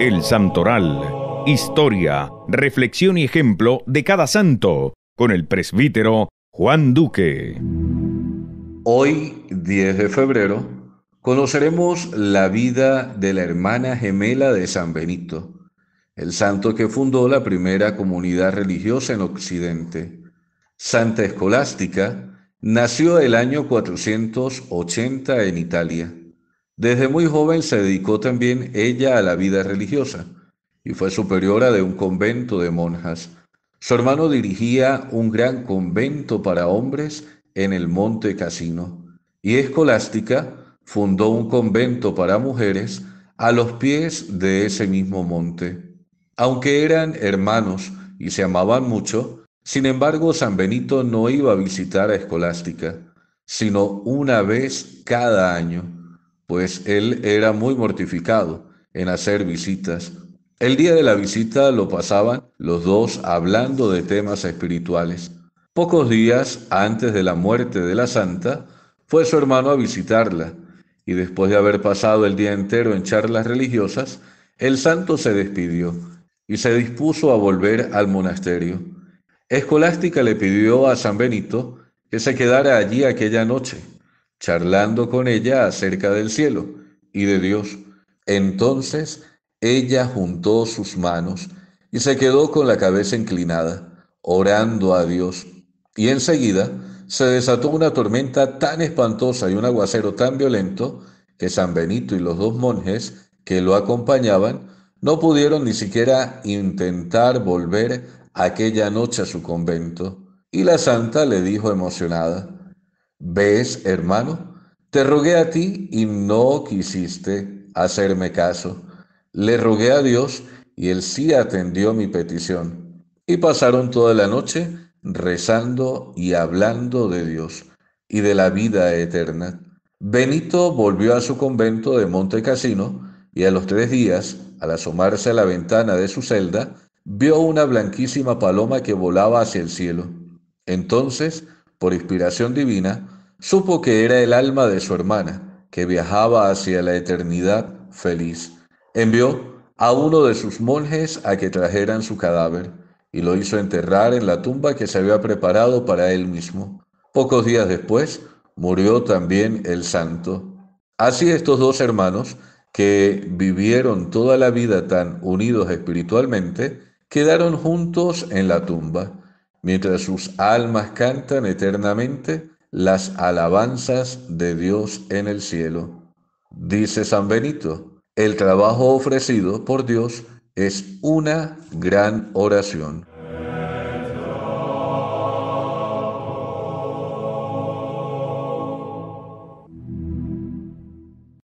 El Santoral. Historia, reflexión y ejemplo de cada santo. Con el presbítero Juan Duque. Hoy, 10 de febrero, conoceremos la vida de la hermana gemela de San Benito, el santo que fundó la primera comunidad religiosa en Occidente. Santa Escolástica Nació el año 480 en Italia. Desde muy joven se dedicó también ella a la vida religiosa y fue superiora de un convento de monjas. Su hermano dirigía un gran convento para hombres en el Monte Casino y escolástica fundó un convento para mujeres a los pies de ese mismo monte. Aunque eran hermanos y se amaban mucho, sin embargo, San Benito no iba a visitar a Escolástica, sino una vez cada año, pues él era muy mortificado en hacer visitas. El día de la visita lo pasaban los dos hablando de temas espirituales. Pocos días antes de la muerte de la santa, fue su hermano a visitarla, y después de haber pasado el día entero en charlas religiosas, el santo se despidió y se dispuso a volver al monasterio. Escolástica le pidió a San Benito que se quedara allí aquella noche, charlando con ella acerca del cielo y de Dios. Entonces ella juntó sus manos y se quedó con la cabeza inclinada, orando a Dios. Y enseguida se desató una tormenta tan espantosa y un aguacero tan violento que San Benito y los dos monjes que lo acompañaban no pudieron ni siquiera intentar volver aquella noche a su convento y la santa le dijo emocionada, ¿ves, hermano? Te rogué a ti y no quisiste hacerme caso. Le rogué a Dios y él sí atendió mi petición. Y pasaron toda la noche rezando y hablando de Dios y de la vida eterna. Benito volvió a su convento de Monte Casino y a los tres días, al asomarse a la ventana de su celda, vio una blanquísima paloma que volaba hacia el cielo. Entonces, por inspiración divina, supo que era el alma de su hermana, que viajaba hacia la eternidad feliz. Envió a uno de sus monjes a que trajeran su cadáver y lo hizo enterrar en la tumba que se había preparado para él mismo. Pocos días después, murió también el santo. Así estos dos hermanos, que vivieron toda la vida tan unidos espiritualmente, quedaron juntos en la tumba, mientras sus almas cantan eternamente las alabanzas de Dios en el cielo. Dice San Benito, el trabajo ofrecido por Dios es una gran oración.